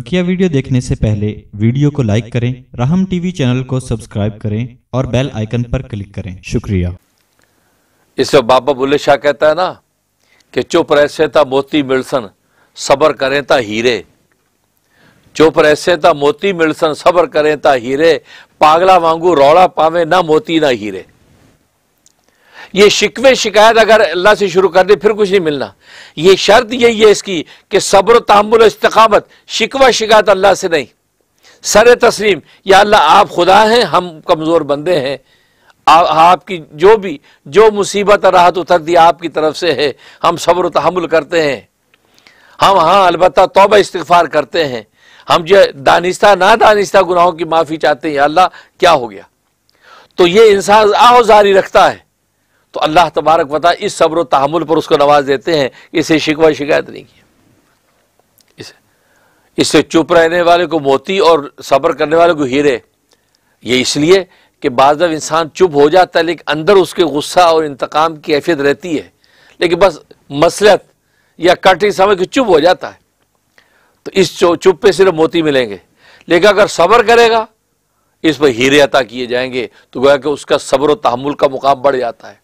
बकिया वीडियो देखने से पहले वीडियो को लाइक करें राहम टीवी चैनल को सब्सक्राइब करें और बेल आइकन पर क्लिक करें शुक्रिया इस वक्त बाबा बुल्ले शाह कहता है ना कि चुप रहसे था मोती मिलसन सबर करें ता हीरे चुप रहसे था मोती मिलसन सबर करें ता हीरे पागला वांगू रौला पावे ना मोती ना हीरे ये शिकवे शिकायत अगर अल्लाह से शुरू कर दे फिर कुछ नहीं मिलना ये शर्त यही है इसकी कि सब्र तहमुल इस्तकामत शिकवा शिकायत अल्लाह से नहीं सर तस्लीम या अल्लाह आप खुदा हैं हम कमज़ोर बंदे हैं आपकी जो भी जो मुसीबत राहत उतर दी आपकी तरफ से है हम सब्र तहमुल करते हैं हम हाँ अलबत् तोबा इस्तफ़ार करते हैं हम जो दानिस्ता ना दानिस्ता गुनाहों की माफ़ी चाहते हैं अल्लाह क्या हो गया तो ये इंसान आहो जारी रखता है तो अल्लाह तबारक पता इस सब्र तहमुल पर उसको नवाज देते हैं इसे शिकवा शिकायत नहीं की इसे इससे चुप रहने वाले को मोती और सब्र करने वाले को हीरे ये इसलिए कि बाजब इंसान चुप हो जाता है लेकिन अंदर उसके गुस्सा और इंतकाम की कैफियत रहती है लेकिन बस मसलत या कट समय कि चुप हो जाता है तो इस चुप पे सिर्फ मोती मिलेंगे लेकिन अगर सब्र करेगा इस पर हीरे अता किए जाएंगे तो गोया कि उसका सब्र तहमुल का मुकाम बढ़ जाता है